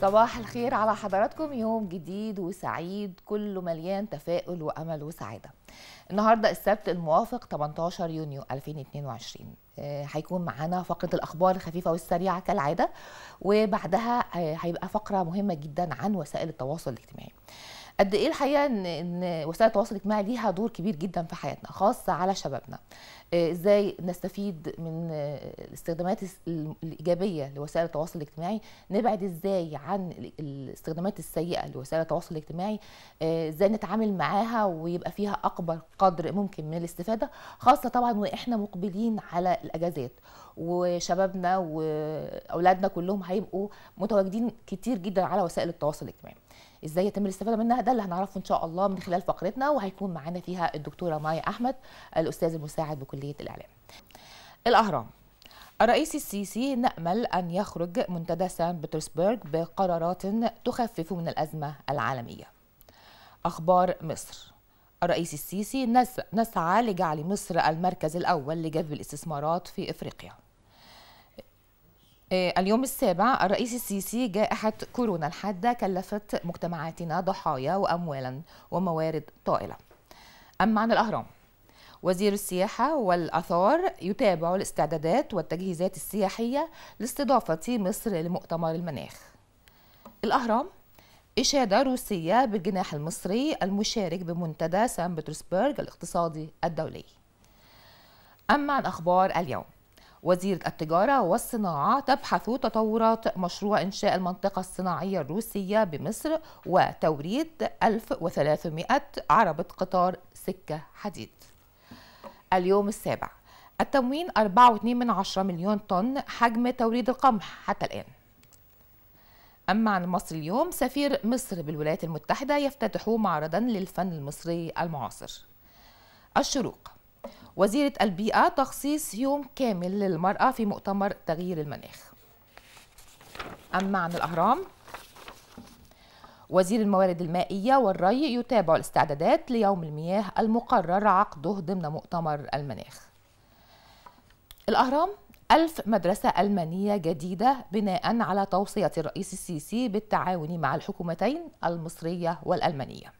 صباح الخير على حضراتكم يوم جديد وسعيد كله مليان تفاؤل وامل وسعاده النهارده السبت الموافق 18 يونيو 2022 آه، هيكون معانا فقره الاخبار الخفيفه والسريعه كالعاده وبعدها آه، هيبقى فقره مهمه جدا عن وسائل التواصل الاجتماعي قد ايه الحقيقه ان وسائل التواصل الاجتماعي ليها دور كبير جدا في حياتنا خاصه على شبابنا آه، ازاي نستفيد من آه، الاستخدامات الايجابيه لوسائل التواصل الاجتماعي نبعد ازاي عن الاستخدامات السيئه لوسائل التواصل الاجتماعي آه، ازاي نتعامل معاها ويبقى فيها اكبر قدر ممكن من الاستفاده خاصه طبعا واحنا مقبلين على الاجازات وشبابنا واولادنا كلهم هيبقوا متواجدين كتير جدا على وسائل التواصل الاجتماعي ازاي يتم الاستفاده منها ده اللي هنعرفه ان شاء الله من خلال فقرتنا وهيكون معانا فيها الدكتوره مايا احمد الاستاذ المساعد بكليه الاعلام الاهرام الرئيس السيسي نأمل أن يخرج منتدى سان بطرسبرغ بقرارات تخفف من الأزمة العالمية أخبار مصر الرئيس السيسي نسعى لجعل مصر المركز الأول لجذب الاستثمارات في إفريقيا آه، اليوم السابع الرئيس السيسي جائحة كورونا الحادة كلفت مجتمعاتنا ضحايا وأموالا وموارد طائلة أما عن الأهرام وزير السياحة والآثار يتابع الاستعدادات والتجهيزات السياحية لاستضافة مصر لمؤتمر المناخ الأهرام إشادة روسية بالجناح المصري المشارك بمنتدى سان بطرسبرغ الاقتصادي الدولي أما عن أخبار اليوم وزيرة التجارة والصناعة تبحث تطورات مشروع إنشاء المنطقة الصناعية الروسية بمصر وتوريد 1300 عربة قطار سكة حديد اليوم السابع التموين 4.2 من مليون طن حجم توريد القمح حتى الآن أما عن مصر اليوم سفير مصر بالولايات المتحدة يفتتح معرضا للفن المصري المعاصر الشروق وزيرة البيئة تخصيص يوم كامل للمرأة في مؤتمر تغيير المناخ أما عن الأهرام وزير الموارد المائية والري يتابع الاستعدادات ليوم المياه المقرر عقده ضمن مؤتمر المناخ الأهرام ألف مدرسة ألمانية جديدة بناء على توصية الرئيس السيسي بالتعاون مع الحكومتين المصرية والألمانية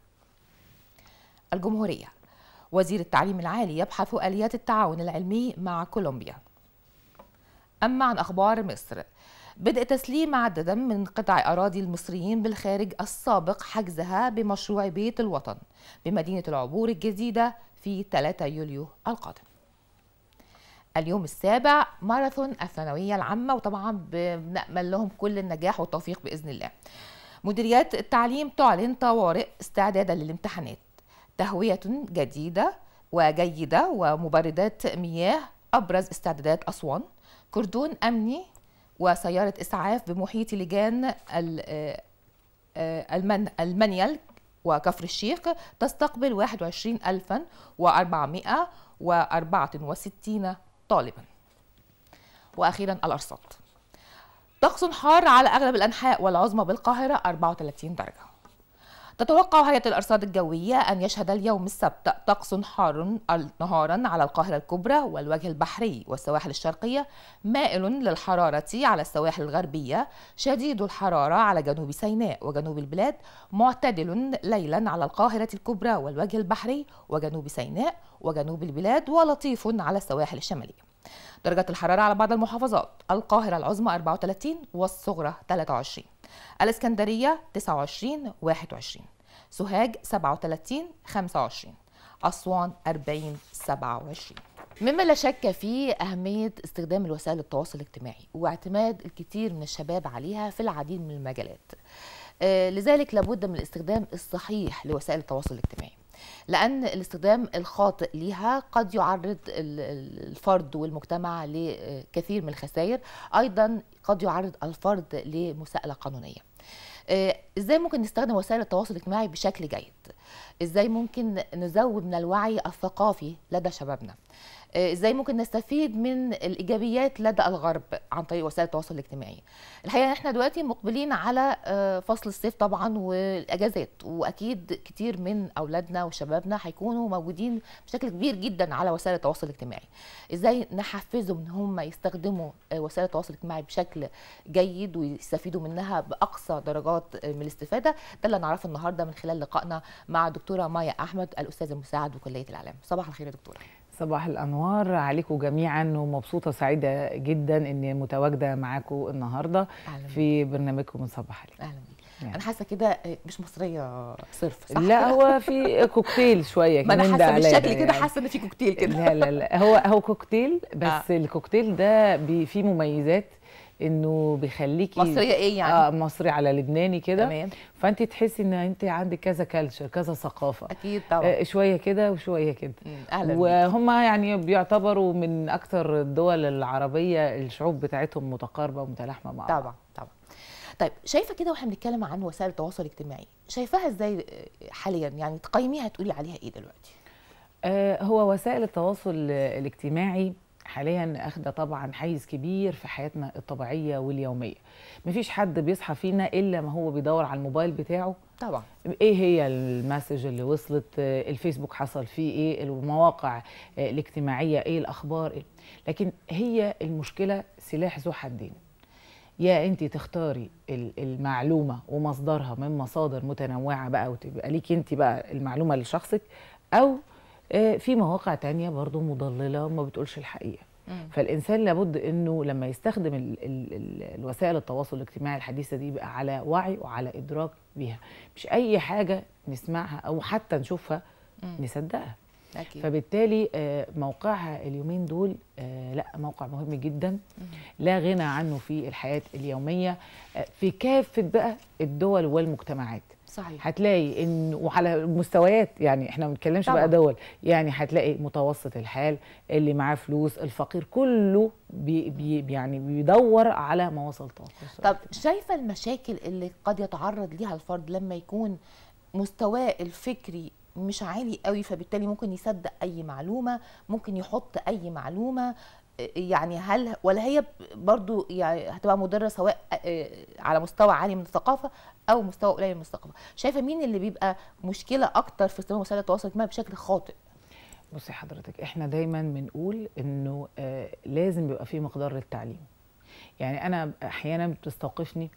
الجمهورية وزير التعليم العالي يبحث آليات التعاون العلمي مع كولومبيا أما عن أخبار مصر بدء تسليم عددا من قطع أراضي المصريين بالخارج السابق حجزها بمشروع بيت الوطن بمدينة العبور الجديدة في 3 يوليو القادم اليوم السابع ماراثون الثانوية العامة وطبعا بنأمل لهم كل النجاح والتوفيق بإذن الله مديريات التعليم تعلن طوارئ استعدادا للامتحانات تهوية جديدة وجيدة ومبردات مياه أبرز استعدادات أسوان كردون أمني وسيارة إسعاف بمحيط لجان آه، آه، المنيل وكفر الشيخ تستقبل 21464 طالبا وأخيرا الأرصاد طقس حار على أغلب الأنحاء والعظمى بالقاهرة 34 درجة تتوقع هيئة الأرصاد الجوية أن يشهد اليوم السبت طقس حار نهارا على القاهرة الكبرى والوجه البحري والسواحل الشرقية مائل للحرارة على السواحل الغربية شديد الحرارة على جنوب سيناء وجنوب البلاد معتدل ليلا على القاهرة الكبرى والوجه البحري وجنوب سيناء وجنوب البلاد ولطيف على السواحل الشمالية درجة الحرارة على بعض المحافظات القاهرة العظمى 34 والصغرى 23 الاسكندرية 29 21 سوهاج 37 25 أسوان 40 27 مما لا شك فيه أهمية استخدام الوسائل التواصل الاجتماعي واعتماد الكثير من الشباب عليها في العديد من المجالات آه، لذلك لابد من الاستخدام الصحيح لوسائل التواصل الاجتماعي لأن الاستخدام الخاطئ ليها قد يعرض الفرد والمجتمع لكثير من الخسائر أيضا قد يعرض الفرد لمساءلة قانونية آه، ازاي ممكن نستخدم وسائل التواصل الاجتماعي بشكل جيد ازاي ممكن نزود من الوعي الثقافي لدى شبابنا آه، ازاي ممكن نستفيد من الايجابيات لدى الغرب عن طريق وسائل التواصل الاجتماعي الحقيقه احنا دلوقتي مقبلين على آه، فصل الصيف طبعا والاجازات واكيد كتير من اولادنا وشبابنا هيكونوا موجودين بشكل كبير جدا على وسائل التواصل الاجتماعي ازاي نحفزهم ان هم يستخدموا آه، وسائل التواصل الاجتماعي بشكل جيد ويستفيدوا منها باقصى درجات من الاستفاده ده اللي نعرفه النهارده من خلال لقائنا مع دكتوره مايا احمد الاستاذه المساعد بكليه الاعلام صباح الخير يا دكتوره صباح الانوار عليكم جميعا ومبسوطه سعيده جدا اني متواجده معاكم النهارده أهلا في برنامجكم صباح عليكم اهلا يعني. انا حاسه كده مش مصريه صرف صح لا هو في كوكتيل شويه كده ما انا حاسه بالشكل كده يعني. حاسه ان في كوكتيل كده لا لا لا هو هو كوكتيل آه. بس آه. الكوكتيل ده فيه مميزات انه بيخليكي مصريه ايه يعني اه مصري على لبناني كده تمام فانت تحسي ان انت عندك كذا كلتشر كذا ثقافه اكيد طبعا آه شويه كده وشويه كده اهلا وهم يعني بيعتبروا من اكثر الدول العربيه الشعوب بتاعتهم متقاربه ومتلاحمه مع بعض طبعا طبعا طيب شايفه كده واحنا بنتكلم عن وسائل التواصل الاجتماعي شايفاها ازاي آه، حاليا يعني تقيميها تقولي عليها ايه دلوقتي آه هو وسائل التواصل الاجتماعي حاليا اخده طبعا حيز كبير في حياتنا الطبيعيه واليوميه مفيش حد بيصحى فينا الا ما هو بيدور على الموبايل بتاعه طبعا ايه هي المسج اللي وصلت الفيسبوك حصل فيه ايه المواقع الاجتماعيه ايه الاخبار إيه؟ لكن هي المشكله سلاح ذو حدين يا انت تختاري المعلومه ومصدرها من مصادر متنوعه بقى وتبقى ليكي انت بقى المعلومه لشخصك او آه، في مواقع تانية برضو مضللة وما بتقولش الحقيقة فالإنسان لابد أنه لما يستخدم الـ الـ الوسائل التواصل الاجتماعي الحديثة دي يبقى على وعي وعلى إدراك بيها مش أي حاجة نسمعها أو حتى نشوفها نصدقها أكيد. فبالتالي آه، موقعها اليومين دول آه، لا موقع مهم جدا لا غنى عنه في الحياة اليومية في كافة بقى الدول والمجتمعات صحيح هتلاقي ان وعلى مستويات يعني احنا ما بنتكلمش بقى دول يعني هتلاقي متوسط الحال اللي معاه فلوس الفقير كله بي بي يعني بيدور على ما وصل طاقته طب شايفه المشاكل اللي قد يتعرض ليها الفرد لما يكون مستواه الفكري مش عالي قوي فبالتالي ممكن يصدق اي معلومه ممكن يحط اي معلومه يعني هل ولا هي برضو يعني هتبقى مضره سواء آه، على مستوى عالي من الثقافه او مستوى قليل من الثقافه شايفه مين اللي بيبقى مشكله اكتر في استخدام وسائل التواصل الاجتماعي بشكل خاطئ بصي حضرتك احنا دايما بنقول انه آه، لازم يبقى في مقدار للتعليم يعني انا احيانا بتستوقفني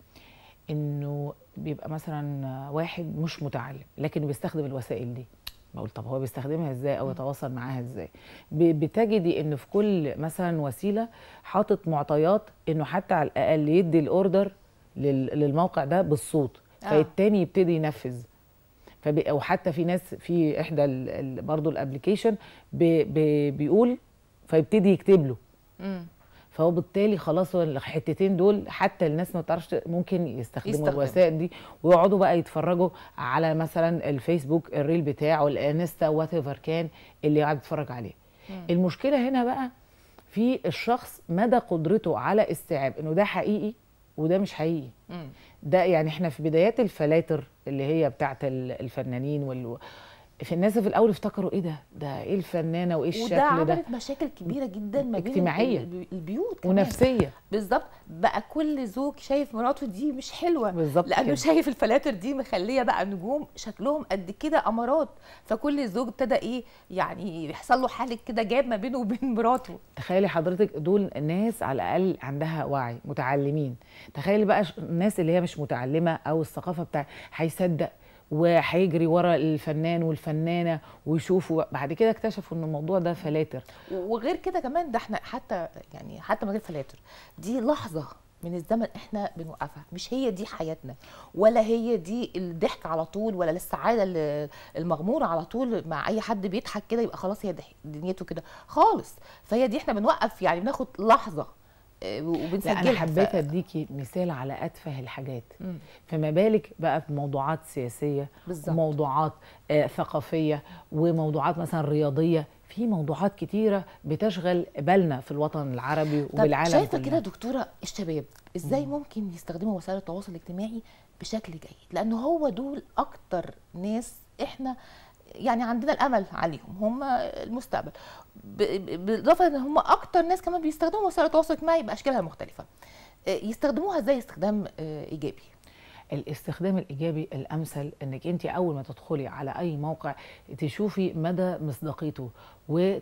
انه بيبقى مثلا واحد مش متعلم لكن بيستخدم الوسائل دي بقول طب هو بيستخدمها ازاي او يتواصل معاها ازاي بتجدي ان في كل مثلا وسيله حاطط معطيات انه حتى على الاقل يدي الاوردر للموقع ده بالصوت آه. فالتاني يبتدي ينفذ او حتى في ناس في احدى برضه الابلكيشن بيقول فيبتدي يكتب له فهو بالتالي خلاص هو الحتتين دول حتى الناس ما تعرفش ممكن يستخدموا يستخدم. الوسائل دي ويقعدوا بقى يتفرجوا على مثلا الفيسبوك الريل بتاعه الانستا وات ايفر كان اللي قاعد يتفرج عليه مم. المشكله هنا بقى في الشخص مدى قدرته على استيعاب انه ده حقيقي وده مش حقيقي مم. ده يعني احنا في بدايات الفلاتر اللي هي بتاعه الفنانين وال في الناس في الاول افتكروا ايه ده ده ايه الفنانه وايه الشكل ده وده عملت مشاكل كبيره جدا ما بين اجتماعيه البيوت كمان. ونفسيه بالظبط بقى كل زوج شايف مراته دي مش حلوه بالظبط لانه كده. شايف الفلاتر دي مخليه بقى نجوم شكلهم قد كده امارات فكل زوج ابتدى ايه يعني يحصل له حاله كده جاب ما بينه وبين مراته تخيلي حضرتك دول ناس على الاقل عندها وعي متعلمين تخيلي بقى الناس اللي هي مش متعلمه او الثقافه بتاع هيصدق وهيجري ورا الفنان والفنانه ويشوفوا بعد كده اكتشفوا ان الموضوع ده فلاتر وغير كده كمان ده احنا حتى يعني حتى من غير فلاتر دي لحظه من الزمن احنا بنوقفها مش هي دي حياتنا ولا هي دي الضحك على طول ولا السعاده المغموره على طول مع اي حد بيضحك كده يبقى خلاص هي دنيته كده خالص فهي دي احنا بنوقف يعني بناخد لحظه آه، وبنسجلها انا حبيت اديكي مثال على اتفه الحاجات مم. فما بالك بقى بموضوعات سياسيه بالزبط. وموضوعات آه، ثقافيه وموضوعات مثلا رياضيه في موضوعات كتيره بتشغل بالنا في الوطن العربي طب وبالعالم شايفه كده دكتوره الشباب ازاي مم. ممكن يستخدموا وسائل التواصل الاجتماعي بشكل جيد لان هو دول اكتر ناس احنا يعني عندنا الامل عليهم هم المستقبل بالاضافه ان هم اكتر ناس كمان بيستخدموا وسائل التواصل الاجتماعي باشكالها المختلفه آه، يستخدموها ازاي استخدام آه، ايجابي الاستخدام الايجابي الامثل انك انت اول ما تدخلي على اي موقع تشوفي مدى مصداقيته ويعني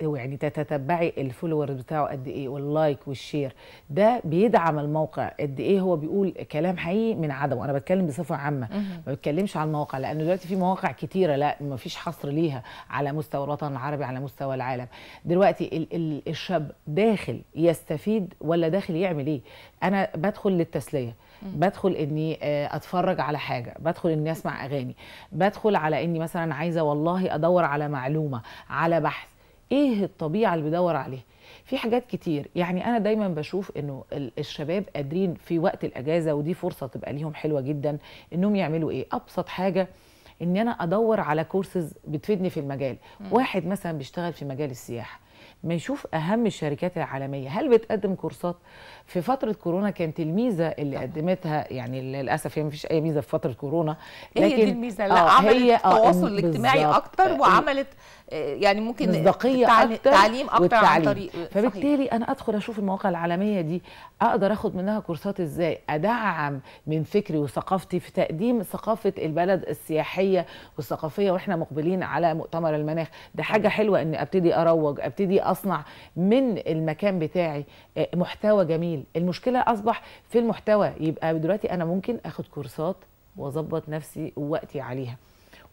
يعني تتتبعي الفولور بتاعه قد ايه واللايك والشير ده بيدعم الموقع قد ايه هو بيقول كلام حقيقي من عدمه انا بتكلم بصفه عامه ما بتكلمش على المواقع لان دلوقتي في مواقع كتيره لا ما فيش حصر ليها على مستوى الوطن العربي على مستوى العالم دلوقتي ال... ال... الشاب داخل يستفيد ولا داخل يعمل ايه انا بدخل للتسليه بدخل اني آه، اتفرج على حاجه بدخل اني اسمع اغاني بدخل على اني مثلا عايزه والله ادور على معلومه على بحث ايه الطبيعه اللي بدور عليها في حاجات كتير يعني انا دايما بشوف انه الشباب قادرين في وقت الاجازه ودي فرصه تبقى ليهم حلوه جدا انهم يعملوا ايه ابسط حاجه ان انا ادور على كورسز بتفيدني في المجال واحد مثلا بيشتغل في مجال السياحه ما يشوف اهم الشركات العالميه هل بتقدم كورسات في فتره كورونا كانت الميزه اللي طبعا. قدمتها يعني للاسف هي ما فيش اي ميزه في فتره كورونا لكن هي دي الميزه لا آه عملت آه، التواصل الاجتماعي اكتر وعملت يعني ممكن مصداقيه اكتر تعليم اكتر عن طريق فبالتالي صحيح. انا ادخل اشوف المواقع العالميه دي اقدر اخد منها كورسات ازاي ادعم من فكري وثقافتي في تقديم ثقافه البلد السياحيه والثقافيه واحنا مقبلين على مؤتمر المناخ ده حاجه حلوه ان ابتدي اروج ابتدي اصنع من المكان بتاعي آه، محتوى جميل المشكله اصبح في المحتوى يبقى دلوقتي انا ممكن اخد كورسات واظبط نفسي ووقتي عليها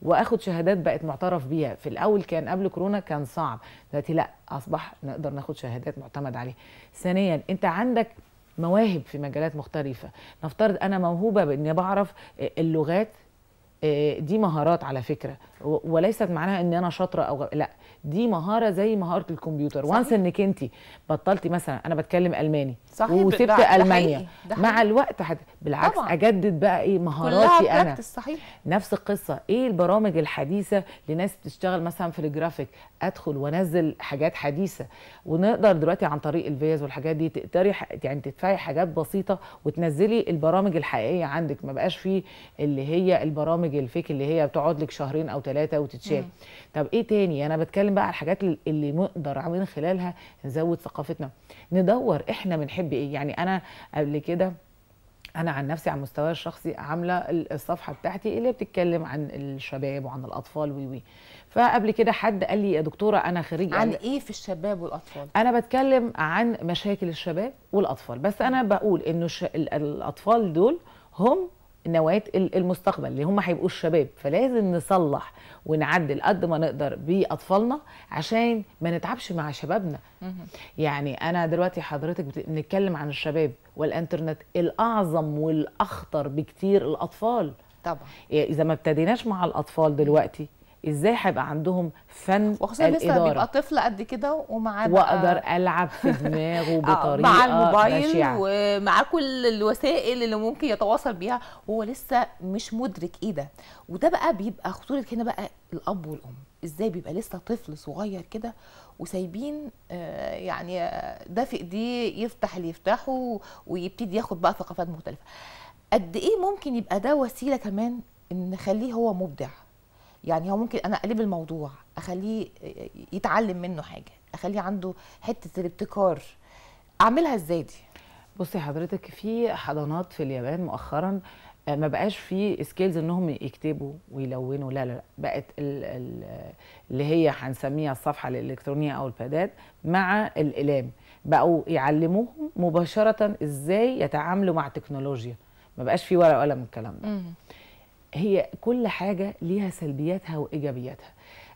واخد شهادات بقت معترف بيها في الاول كان قبل كورونا كان صعب دلوقتي لا اصبح نقدر ناخد شهادات معتمد عليها ثانيا انت عندك مواهب في مجالات مختلفه نفترض انا موهوبه باني بعرف آه، اللغات آه، دي مهارات على فكره وليست معناها ان انا شاطره او لا دي مهاره زي مهاره الكمبيوتر وانس انك انت بطلتي مثلا انا بتكلم الماني وسبت المانيا حقيقي. ده حقيقي. مع الوقت حت... بالعكس طبعا. اجدد بقى ايه مهاراتي انا صحيح. نفس القصه ايه البرامج الحديثه لناس بتشتغل مثلا في الجرافيك ادخل وانزل حاجات حديثه ونقدر دلوقتي عن طريق الفيز والحاجات دي تقدري يعني تدفعي حاجات بسيطه وتنزلي البرامج الحقيقيه عندك ما بقاش فيه اللي هي البرامج الفيك اللي هي بتقعد لك شهرين او ثلاثه وتتشال طب ايه تاني انا بتكلم بقى على الحاجات اللي نقدر من خلالها نزود ثقافتنا ندور احنا بنحب ايه يعني انا قبل كده انا عن نفسي على مستواي الشخصي عامله الصفحه بتاعتي اللي بتتكلم عن الشباب وعن الاطفال وي وي فقبل كده حد قال لي يا دكتوره انا خريج عن ايه في الشباب والاطفال انا بتكلم عن مشاكل الشباب والاطفال بس انا بقول انه الاطفال دول هم نواة المستقبل اللي هم هيبقوا الشباب فلازم نصلح ونعدل قد ما نقدر بأطفالنا عشان ما نتعبش مع شبابنا يعني أنا دلوقتي حضرتك بنتكلم عن الشباب والإنترنت الأعظم والأخطر بكتير الأطفال طبعا إذا ما ابتديناش مع الأطفال دلوقتي ازاي هيبقى عندهم فن وخصوصا لسه بيبقى طفل قد كده ومعاه واقدر العب في دماغه آه، بطريقه مع الموبايل ومعاه كل الوسائل اللي ممكن يتواصل بيها وهو لسه مش مدرك ايه ده وده بقى بيبقى خطوره هنا بقى الاب والام ازاي بيبقى لسه طفل صغير كده وسايبين آه، يعني آه، ده في ايديه يفتح اللي يفتحه ويبتدي ياخد بقى ثقافات مختلفه قد ايه ممكن يبقى ده وسيله كمان ان نخليه هو مبدع يعني هو ممكن انا اقلب الموضوع اخليه يتعلم منه حاجه اخليه عنده حته الابتكار اعملها ازاي دي بصي حضرتك في حضانات في اليابان مؤخرا آه، ما بقاش في سكيلز انهم يكتبوا ويلونوا لا لا, لا. بقت اللي هي هنسميها الصفحه الالكترونيه او البادات مع الالام بقوا يعلموهم مباشره ازاي يتعاملوا مع التكنولوجيا ما بقاش في ورقه وقلم الكلام ده هي كل حاجة ليها سلبياتها وإيجابياتها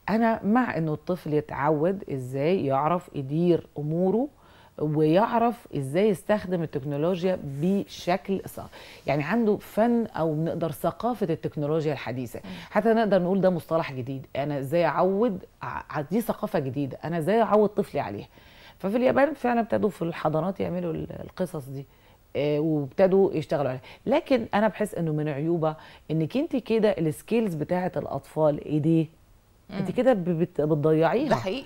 أنا مع أنه الطفل يتعود إزاي يعرف يدير أموره ويعرف ازاي يستخدم التكنولوجيا بشكل صح يعني عنده فن او نقدر ثقافه التكنولوجيا الحديثه حتى نقدر نقول ده مصطلح جديد انا ازاي اعود دي ثقافه جديده انا ازاي اعود طفلي عليها ففي اليابان فعلا ابتدوا في الحضانات يعملوا القصص دي آه، وابتدوا يشتغلوا عليها لكن انا بحس انه من عيوبها انك انت كده السكيلز بتاعه الاطفال ايديه انت كده بتضيعيها ده حقيقي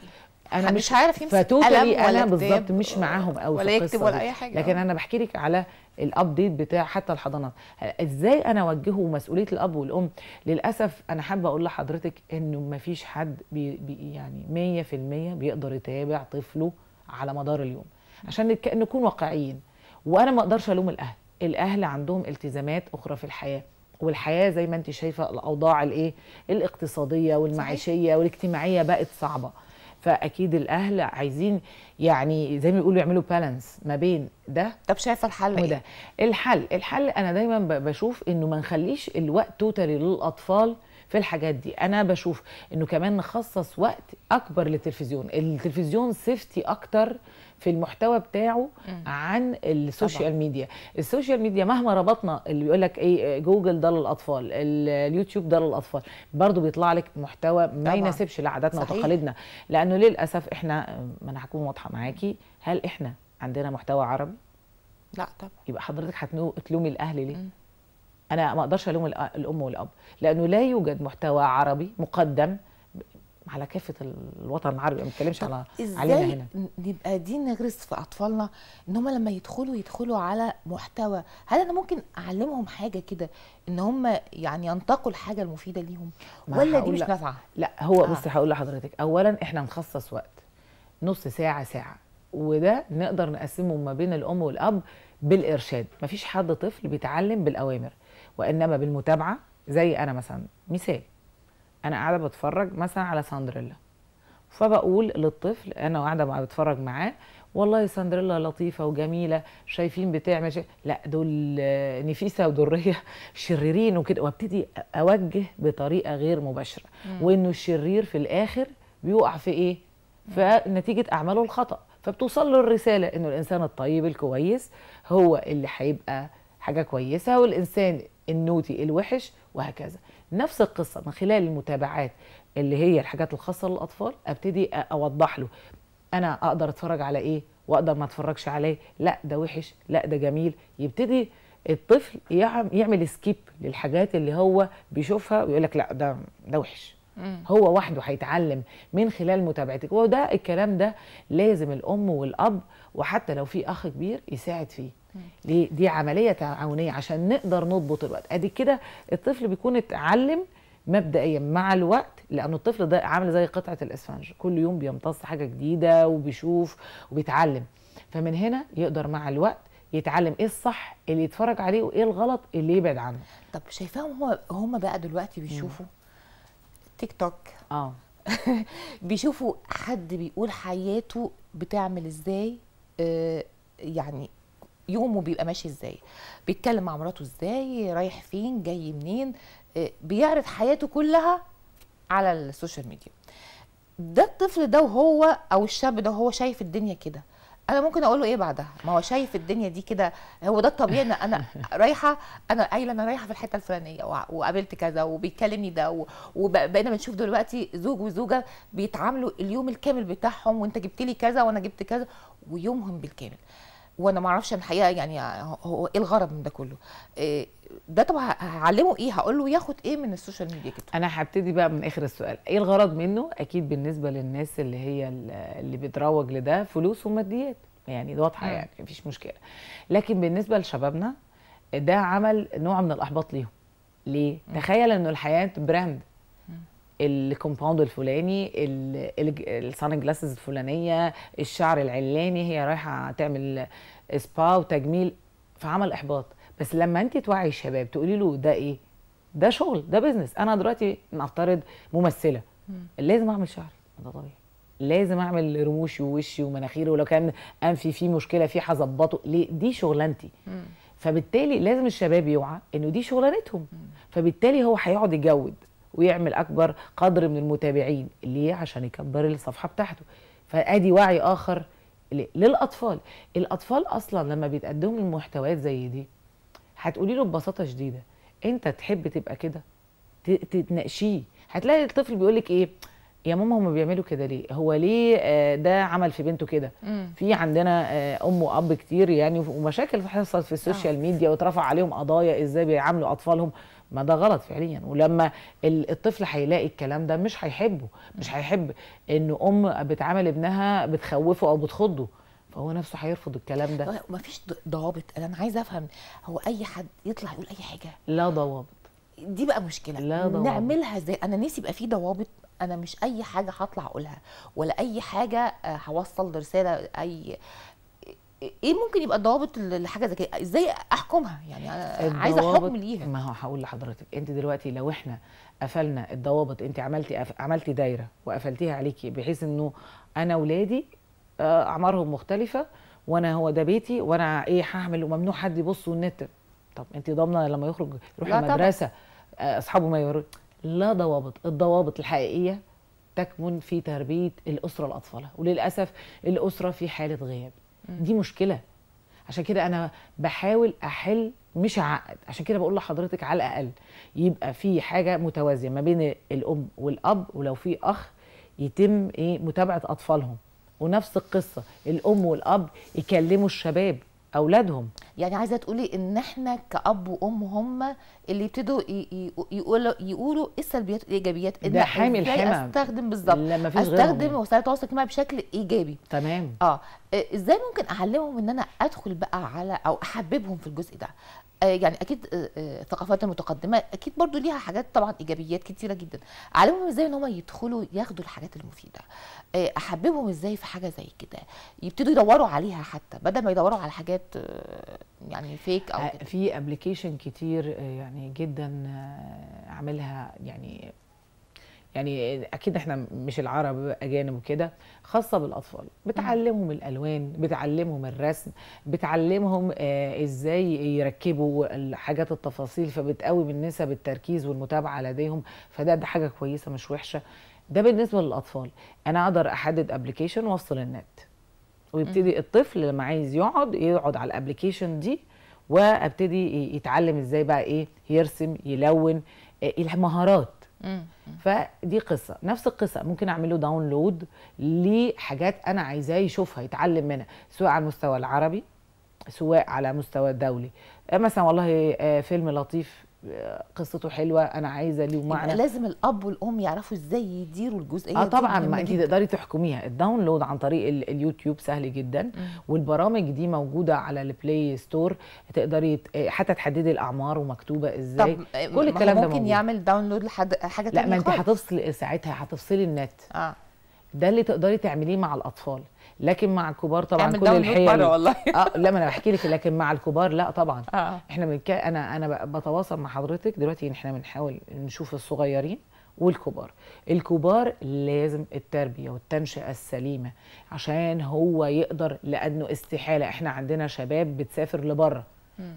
انا مش عارف يمسك قلم انا بالظبط مش معاهم قوي ولا يكتب ولا اي حاجه لكن انا بحكي لك على الابديت بتاع حتى الحضانات ازاي انا اوجهه مسؤوليه الاب والام للاسف انا حابه اقول لحضرتك انه ما فيش حد بي بي يعني 100% بيقدر يتابع طفله على مدار اليوم عشان نكون واقعيين وانا ما اقدرش الوم الاهل الاهل عندهم التزامات اخرى في الحياه والحياه زي ما انت شايفه الاوضاع الايه الاقتصاديه والمعيشيه والاجتماعيه بقت صعبه فاكيد الاهل عايزين يعني زي ما بيقولوا يعملوا بالانس ما بين ده طب شايفه الحل وده إيه؟ الحل الحل انا دايما بشوف انه ما نخليش الوقت توتالي للاطفال في الحاجات دي انا بشوف انه كمان نخصص وقت اكبر للتلفزيون التلفزيون سيفتي اكتر في المحتوى بتاعه عن السوشيال ميديا السوشيال ميديا مهما ربطنا اللي بيقول لك ايه جوجل ده للاطفال اليوتيوب ده للاطفال برضه بيطلع لك محتوى ما يناسبش لعاداتنا وتقاليدنا لانه للاسف احنا ما انا هكون واضحه معاكي هل احنا عندنا محتوى عربي لا طبعا يبقى حضرتك هتلومي الاهل ليه م. انا ما اقدرش الوم الام والاب لانه لا يوجد محتوى عربي مقدم على كافه الوطن العربي ما بتكلمش على علينا هنا نبقى دي نغرس في اطفالنا ان هم لما يدخلوا يدخلوا على محتوى هل انا ممكن اعلمهم حاجه كده ان هم يعني ينتقوا الحاجه المفيده ليهم ولا دي مش نافعه لا هو آه. بصي هقول لحضرتك اولا احنا نخصص وقت نص ساعه ساعه وده نقدر نقسمه ما بين الام والاب بالارشاد مفيش حد طفل بيتعلم بالاوامر وانما بالمتابعه زي انا مثلا مثال انا قاعده بتفرج مثلا على ساندريلا فبقول للطفل انا قاعده بتفرج معاه والله سندريلا لطيفه وجميله شايفين بتعمل شيء لا دول نفيسه ودريه شريرين وكده وابتدي اوجه بطريقه غير مباشره وانه الشرير في الاخر بيوقع في ايه فنتيجه اعماله الخطا فبتوصل له الرساله انه الانسان الطيب الكويس هو اللي هيبقى حاجه كويسه والانسان النوتي الوحش وهكذا نفس القصه من خلال المتابعات اللي هي الحاجات الخاصه للاطفال ابتدي اوضح له انا اقدر اتفرج على ايه واقدر ما اتفرجش عليه لا ده وحش لا ده جميل يبتدي الطفل يعمل سكيب للحاجات اللي هو بيشوفها ويقول لك لا ده ده وحش هو وحده هيتعلم من خلال متابعتك وده الكلام ده لازم الام والاب وحتى لو في اخ كبير يساعد فيه ليه دي عمليه تعاونيه عشان نقدر نضبط الوقت ادي كده الطفل بيكون اتعلم مبدئيا مع الوقت لانه الطفل ده عامل زي قطعه الاسفنج كل يوم بيمتص حاجه جديده وبيشوف وبيتعلم فمن هنا يقدر مع الوقت يتعلم ايه الصح اللي يتفرج عليه وايه الغلط اللي يبعد عنه طب شايفاهم هو هم بقى دلوقتي بيشوفوا تيك توك اه بيشوفوا حد بيقول حياته بتعمل ازاي آه يعني يومه بيبقى ماشي ازاي بيتكلم مع مراته ازاي رايح فين جاي منين آه، بيعرض حياته كلها على السوشيال ميديا ده الطفل ده وهو او الشاب ده وهو شايف الدنيا كده انا ممكن اقول له ايه بعدها ما هو شايف الدنيا دي كده هو ده الطبيعي ان انا رايحه انا قايله انا رايحه في الحته الفلانيه وقابلت كذا وبيكلمني ده وبقينا بنشوف دلوقتي زوج وزوجه بيتعاملوا اليوم الكامل بتاعهم وانت جبت لي كذا وانا جبت كذا ويومهم بالكامل وانا ما اعرفش الحقيقه يعني هو ايه الغرض من ده كله إيه، ده طب هعلمه ايه هقول له ياخد ايه من السوشيال ميديا كده انا هبتدي بقى من اخر السؤال ايه الغرض منه اكيد بالنسبه للناس اللي هي اللي بتروج لده فلوس وماديات يعني واضحه يعني مفيش مشكله لكن بالنسبه لشبابنا ده عمل نوع من الاحباط ليهم ليه تخيل انه الحياه براند الكومباوند الفلاني السان جلاسز الفلانيه الشعر العلاني هي رايحه تعمل سبا وتجميل فعمل احباط بس لما انت توعي الشباب تقولي له ده ايه ده شغل ده بيزنس انا دلوقتي نفترض ممثله لازم اعمل شعري ده طبيعي لازم اعمل رموشي ووشي ومناخيري ولو كان انفي فيه مشكله فيه هظبطه ليه دي شغلانتي فبالتالي لازم الشباب يوعى انه دي شغلانتهم فبالتالي هو هيقعد يجود ويعمل اكبر قدر من المتابعين ليه عشان يكبر الصفحه بتاعته فادي وعي اخر للاطفال الاطفال اصلا لما بيتقدم المحتويات زي دي هتقولي له ببساطه شديده انت تحب تبقى كده تتناقشيه هتلاقي الطفل بيقول لك ايه يا ماما هم بيعملوا كده ليه هو ليه آه، ده عمل في بنته كده في عندنا آه، ام واب كتير يعني ومشاكل حصلت في السوشيال آه. ميديا واترفع عليهم قضايا ازاي بيعاملوا اطفالهم ما ده غلط فعليا ولما الطفل هيلاقي الكلام ده مش هيحبه مش هيحب ان ام بتعامل ابنها بتخوفه او بتخضه فهو نفسه هيرفض الكلام ده طيب، ما فيش ضوابط انا عايزه افهم هو اي حد يطلع يقول اي حاجه لا ضوابط دي بقى مشكله لا ضوابط. نعملها ازاي انا نفسي يبقى في ضوابط انا مش اي حاجه هطلع اقولها ولا اي حاجه آه، هوصل رساله اي ايه ممكن يبقى الضوابط لحاجه زي كده ازاي احكمها يعني انا عايزه حكم ليها ما هو هقول لحضرتك انت دلوقتي لو احنا قفلنا الضوابط انت عملتي عملتي دايره وقفلتيها عليكي بحيث انه انا ولادي آه، اعمارهم مختلفه وانا هو ده بيتي وانا ايه هعمل وممنوع حد يبص والنت طب انت ضامنه لما يخرج يروح المدرسه آه، اصحابه ما يوروا لا ضوابط الضوابط الحقيقيه تكمن في تربيه الاسره لاطفالها وللاسف الاسره في حاله غياب دي مشكله عشان كده انا بحاول احل مش اعقد عشان كده بقول لحضرتك على الاقل يبقى في حاجه متوازيه ما بين الام والاب ولو في اخ يتم ايه متابعه اطفالهم ونفس القصه الام والاب يكلموا الشباب اولادهم يعني عايزه تقولي ان احنا كاب وام هم اللي يبتدوا يقولوا يقولوا ايه السلبيات والايجابيات ان ده حامي الحمى استخدم بالظبط لما فيش استخدم وسائل التواصل الاجتماعي بشكل ايجابي تمام آه،, اه ازاي ممكن اعلمهم ان انا ادخل بقى على او احببهم في الجزء ده آه، يعني اكيد الثقافات آه، المتقدمه اكيد برضو ليها حاجات طبعا ايجابيات كتيره جدا اعلمهم ازاي ان هم يدخلوا ياخدوا الحاجات المفيده احببهم ازاي في حاجه زي كده يبتدوا يدوروا عليها حتى بدل ما يدوروا على حاجات يعني فيك او آه، في ابلكيشن كتير آه، يعني جدا آه، عاملها يعني يعني اكيد احنا مش العرب اجانب وكده خاصه بالاطفال بتعلمهم الالوان بتعلمهم الرسم بتعلمهم آه ازاي يركبوا الحاجات التفاصيل فبتقوي من نسب التركيز والمتابعه لديهم فده ده حاجه كويسه مش وحشه ده بالنسبه للاطفال انا اقدر احدد ابلكيشن وصل النت ويبتدي الطفل لما عايز يقعد يقعد على الابلكيشن دي وابتدي يتعلم ازاي بقى ايه يرسم يلون آه، المهارات فدي قصه نفس القصه ممكن اعمل له داونلود لحاجات انا عايزاه يشوفها يتعلم منها سواء على المستوى العربي سواء على مستوى الدولي آه، مثلا والله آه، فيلم لطيف قصته حلوه انا عايزه ليه معنى لازم الاب والام يعرفوا ازاي يديروا الجزئيه اه طبعا ما انت تقدري تحكميها الداونلود عن طريق اليوتيوب سهل جدا م. والبرامج دي موجوده على البلاي ستور تقدري حتى تحددي الاعمار ومكتوبه ازاي كل الكلام ده ممكن يعمل داونلود لحد حاجه لا ما انت هتفصلي ساعتها هتفصلي النت اه ده اللي تقدري تعمليه مع الاطفال لكن مع الكبار طبعا كل الحيل والله اه لا ما انا بحكي لك لكن مع الكبار لا طبعا آه. احنا من انا انا بتواصل مع حضرتك دلوقتي احنا بنحاول نشوف الصغيرين والكبار الكبار لازم التربية والتنشئة السليمة عشان هو يقدر لأنه استحالة احنا عندنا شباب بتسافر لبره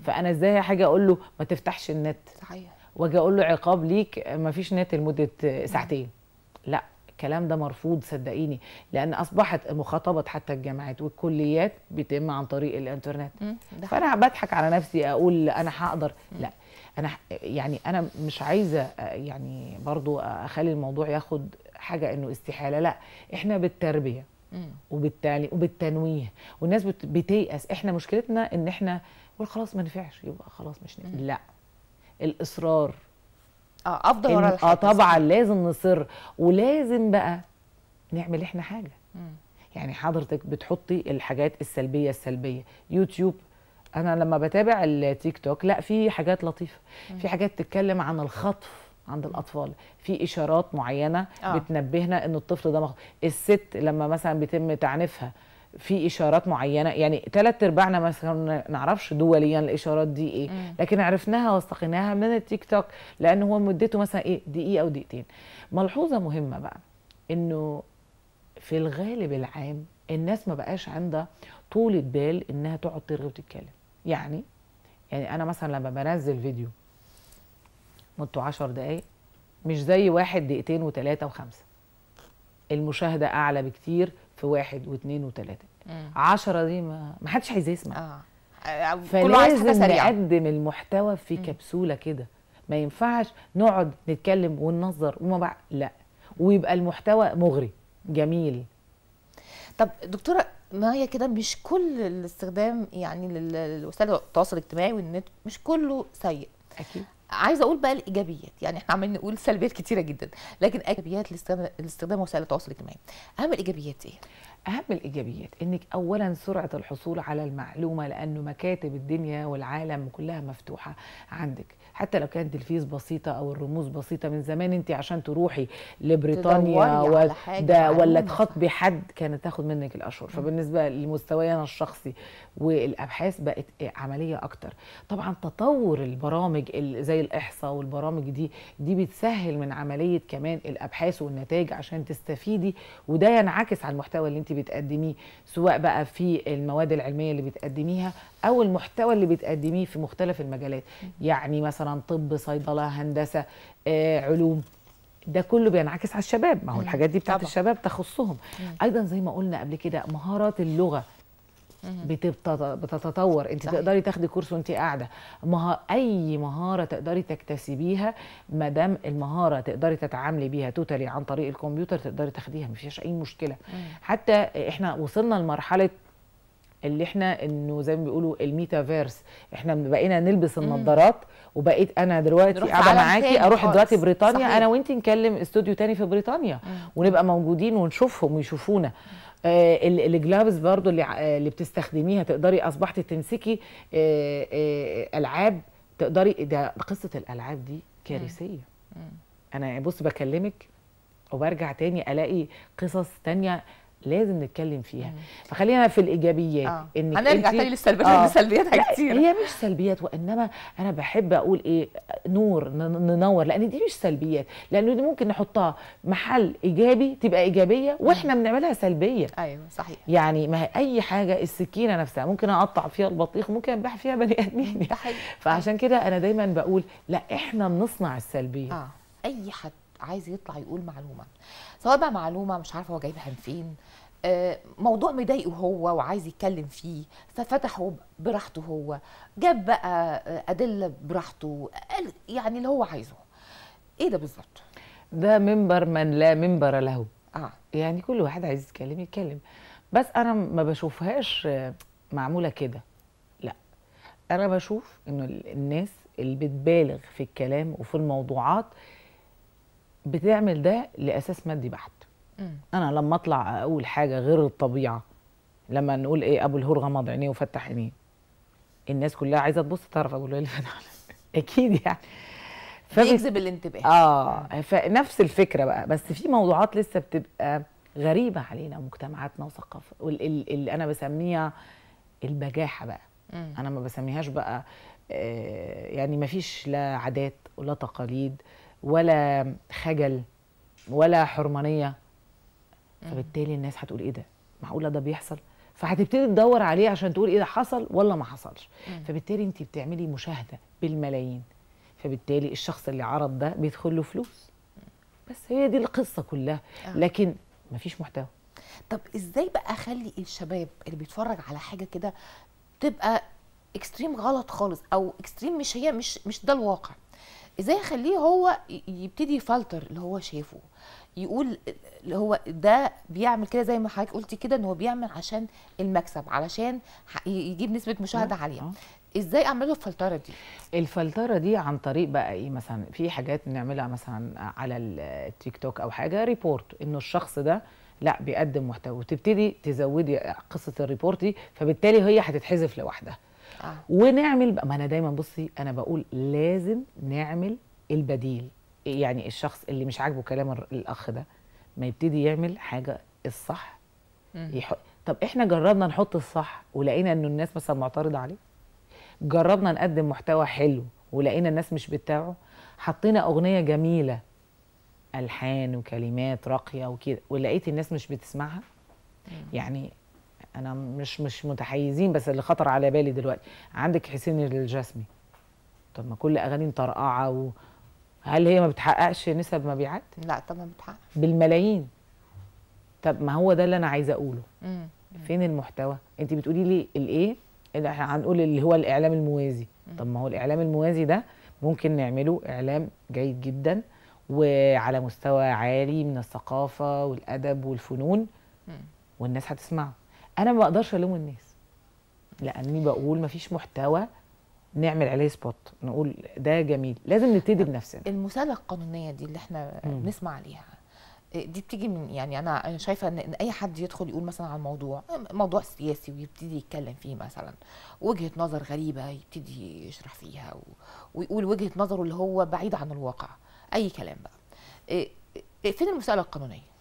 فأنا ازاي حاجة أقول له ما تفتحش النت صحيح واجي اقول له عقاب ليك ما فيش نت لمده ساعتين لا الكلام ده مرفوض صدقيني لان اصبحت مخاطبه حتى الجامعات والكليات بيتم عن طريق الانترنت فانا بضحك على نفسي اقول انا هقدر لا انا يعني انا مش عايزه آه، يعني برضو اخلي الموضوع ياخد حاجه انه استحاله لا احنا بالتربيه وبالتالي وبالتنويه والناس بتيأس احنا مشكلتنا ان احنا خلاص ما نفعش يبقى خلاص مش نفع. لا الاصرار اه افضل ورا الحاجة اه طبعا لازم نصر ولازم بقى نعمل احنا حاجه مم. يعني حضرتك بتحطي الحاجات السلبيه السلبيه يوتيوب انا لما بتابع التيك توك لا في حاجات لطيفه مم. في حاجات تتكلم عن الخطف عند الاطفال في اشارات معينه آه. بتنبهنا ان الطفل ده مخ... الست لما مثلا بيتم تعنيفها في اشارات معينه يعني ثلاث ارباعنا مثلا نعرفش دوليا الاشارات دي ايه لكن عرفناها واستقيناها من التيك توك لان هو مدته مثلا ايه دقيقه او دقيقتين ملحوظه مهمه بقى انه في الغالب العام الناس ما بقاش عندها طول بال انها تقعد ترغي وتتكلم يعني يعني انا مثلا لما بنزل فيديو مدته 10 دقايق مش زي واحد دقيقتين وثلاثه وخمسه المشاهده اعلى بكتير في واحد واثنين وثلاثه عشرة دي ما ما حدش عايز يسمع آه. كله عايز حاجه سريعه نقدم المحتوى في كبسوله كده ما ينفعش نقعد نتكلم وننظر وما بعد لا ويبقى المحتوى مغري جميل طب دكتوره مايا كده مش كل الاستخدام يعني للوسائل التواصل الاجتماعي والنت مش كله سيء اكيد عايزه اقول بقى الايجابيات يعني احنا عمالين نقول سلبيات كتيره جدا لكن ايجابيات لاستخدام وسائل التواصل الاجتماعي اهم الايجابيات ايه اهم الايجابيات انك اولا سرعه الحصول على المعلومه لانه مكاتب الدنيا والعالم كلها مفتوحه عندك حتى لو كانت الفيز بسيطه او الرموز بسيطه من زمان انت عشان تروحي لبريطانيا و... ده ولا تخاطبي حد كانت تاخد منك الاشهر فبالنسبه لمستواي انا الشخصي والابحاث بقت عمليه اكتر طبعا تطور البرامج زي الاحصاء والبرامج دي دي بتسهل من عمليه كمان الابحاث والنتائج عشان تستفيدي وده ينعكس على المحتوى اللي انت بتقدميه سواء بقى في المواد العلميه اللي بتقدميها او المحتوى اللي بتقدميه في مختلف المجالات يعني مثلا مثلا طب صيدله هندسه آه، علوم ده كله بينعكس على الشباب ما هو الحاجات دي بتاعت الشباب تخصهم ايضا زي ما قلنا قبل كده مهارات اللغه بتتطور انت صحيح. تقدري تاخدي كورس وانت قاعده مه... اي مهاره تقدري تكتسبيها ما دام المهاره تقدري تتعاملي بيها توتالي عن طريق الكمبيوتر تقدري تاخديها ما اي مشكله مم. حتى احنا وصلنا لمرحله اللي احنا انه زي ما بيقولوا الميتافيرس احنا بقينا نلبس النظارات وبقيت انا دلوقتي قاعده معاكي اروح دلوقتي بريطانيا صحيح. انا وانت نكلم استوديو تاني في بريطانيا مم. ونبقى موجودين ونشوفهم ويشوفونا آه الجلافز برضو اللي آه اللي بتستخدميها تقدري اصبحتي تمسكي آه آه العاب تقدري ده قصه الالعاب دي كارثيه انا بص بكلمك وبرجع تاني الاقي قصص تانية لازم نتكلم فيها فخلينا في الايجابيات آه. ان هنرجع تاني للسلبيات آه. سلبياتها كتير هي مش سلبيات وانما انا بحب اقول ايه نور ننور لان دي مش سلبيات لان دي ممكن نحطها محل ايجابي تبقى ايجابيه واحنا بنعملها سلبيه ايوه صحيح يعني ما هي اي حاجه السكينه نفسها ممكن اقطع فيها البطيخ ممكن ابيع فيها بني ادمين فعشان كده انا دايما بقول لا احنا بنصنع السلبيه آه. اي حد عايز يطلع يقول معلومه سواء بقى معلومه مش عارفه هو جايبها من فين آه، موضوع مضايقه هو وعايز يتكلم فيه ففتحه براحته هو جاب بقى آه، ادله براحته قال يعني اللي هو عايزه ايه ده بالظبط ده منبر من لا منبر له اه يعني كل واحد عايز يتكلم يتكلم بس انا ما بشوفهاش آه، معموله كده لا انا بشوف انه الناس اللي بتبالغ في الكلام وفي الموضوعات بتعمل ده لاساس مادي بحت انا لما اطلع اقول حاجه غير الطبيعه لما نقول ايه ابو الهور غمض عينيه وفتح عينيه الناس كلها عايزه تبص تعرف ابو اللي فتح اكيد يعني فبت... الانتباه اه فنفس الفكره بقى بس في موضوعات لسه بتبقى غريبه علينا ومجتمعاتنا وثقافه اللي انا بسميها البجاحه بقى مم. انا ما بسميهاش بقى آه، يعني ما فيش لا عادات ولا تقاليد ولا خجل ولا حرمانيه فبالتالي الناس هتقول ايه ده معقوله ده بيحصل فهتبتدي تدور عليه عشان تقول ايه ده حصل ولا ما حصلش فبالتالي انت بتعملي مشاهده بالملايين فبالتالي الشخص اللي عرض ده بيدخل له فلوس بس هي دي القصه كلها آه. لكن مفيش محتوى طب ازاي بقى اخلي الشباب اللي بيتفرج على حاجه كده تبقى اكستريم غلط خالص او اكستريم مش هي مش مش ده الواقع ازاي اخليه هو يبتدي يفلتر اللي هو شايفه يقول اللي هو ده بيعمل كده زي ما حضرتك قلتي كده ان هو بيعمل عشان المكسب علشان يجيب نسبه مشاهده أه، عاليه أه. ازاي اعمل له الفلتره دي الفلتره دي عن طريق بقى ايه مثلا في حاجات بنعملها مثلا على التيك توك او حاجه ريبورت انه الشخص ده لا بيقدم محتوى وتبتدي تزودي قصه الريبورت دي فبالتالي هي هتتحذف لوحدها آه. ونعمل بقى ما انا دايما بصي انا بقول لازم نعمل البديل يعني الشخص اللي مش عاجبه كلام الاخ ده ما يبتدي يعمل حاجه الصح يحط طب احنا جربنا نحط الصح ولقينا انه الناس مثلا معترضه عليه جربنا نقدم محتوى حلو ولقينا الناس مش بتتابعه حطينا اغنيه جميله الحان وكلمات راقيه وكده ولقيت الناس مش بتسمعها يعني انا مش مش متحيزين بس اللي خطر على بالي دلوقتي عندك حسين الجسمي طب ما كل اغاني مطرقعه و... هل هي ما بتحققش نسب مبيعات لا طبعا بتحقق بالملايين طب ما هو ده اللي انا عايزه اقوله مم. فين المحتوى انت بتقولي لي الايه اللي احنا هنقول اللي هو الاعلام الموازي مم. طب ما هو الاعلام الموازي ده ممكن نعمله اعلام جيد جدا وعلى مستوى عالي من الثقافه والادب والفنون مم. والناس هتسمعه انا ما بقدرش الوم الناس لاني بقول ما فيش محتوى نعمل عليه سبوت نقول ده جميل لازم نبتدي بنفسنا المساله القانونيه دي اللي احنا مم. بنسمع عليها دي بتيجي من يعني انا شايفه ان اي حد يدخل يقول مثلا على الموضوع موضوع سياسي ويبتدي يتكلم فيه مثلا وجهه نظر غريبه يبتدي يشرح فيها ويقول وجهه نظره اللي هو بعيد عن الواقع اي كلام بقى إيه، إيه، فين المساله القانونيه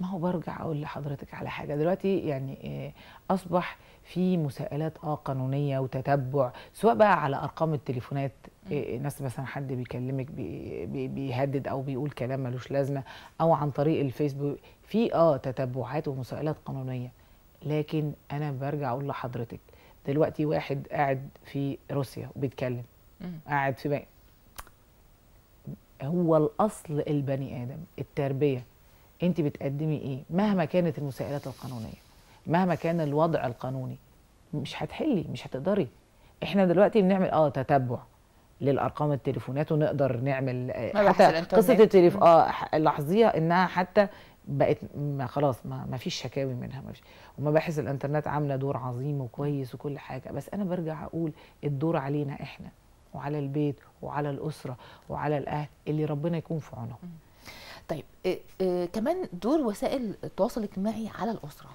ما هو برجع اقول لحضرتك على حاجه دلوقتي يعني آه، اصبح في مساءلات اه قانونيه وتتبع سواء بقى على ارقام التليفونات آه، ناس مثلا حد بيكلمك بيهدد او بيقول كلام ملوش لازمه او عن طريق الفيسبوك في اه تتبعات ومساءلات قانونيه لكن انا برجع اقول لحضرتك دلوقتي واحد قاعد في روسيا وبيتكلم قاعد في بقى هو الاصل البني ادم التربيه انت بتقدمي ايه مهما كانت المساءلات القانونيه مهما كان الوضع القانوني مش هتحلي مش هتقدري احنا دلوقتي بنعمل اه تتبع للارقام التليفونات ونقدر نعمل آه، حتى قصه التليفون اه لاحظيها انها حتى بقت ما خلاص ما, ما فيش شكاوي منها ما فيش ومباحث الانترنت عامله دور عظيم وكويس وكل حاجه بس انا برجع اقول الدور علينا احنا وعلى البيت وعلى الاسره وعلى الاهل اللي ربنا يكون في عونهم آه، آه، كمان دور وسائل التواصل الاجتماعي على الاسره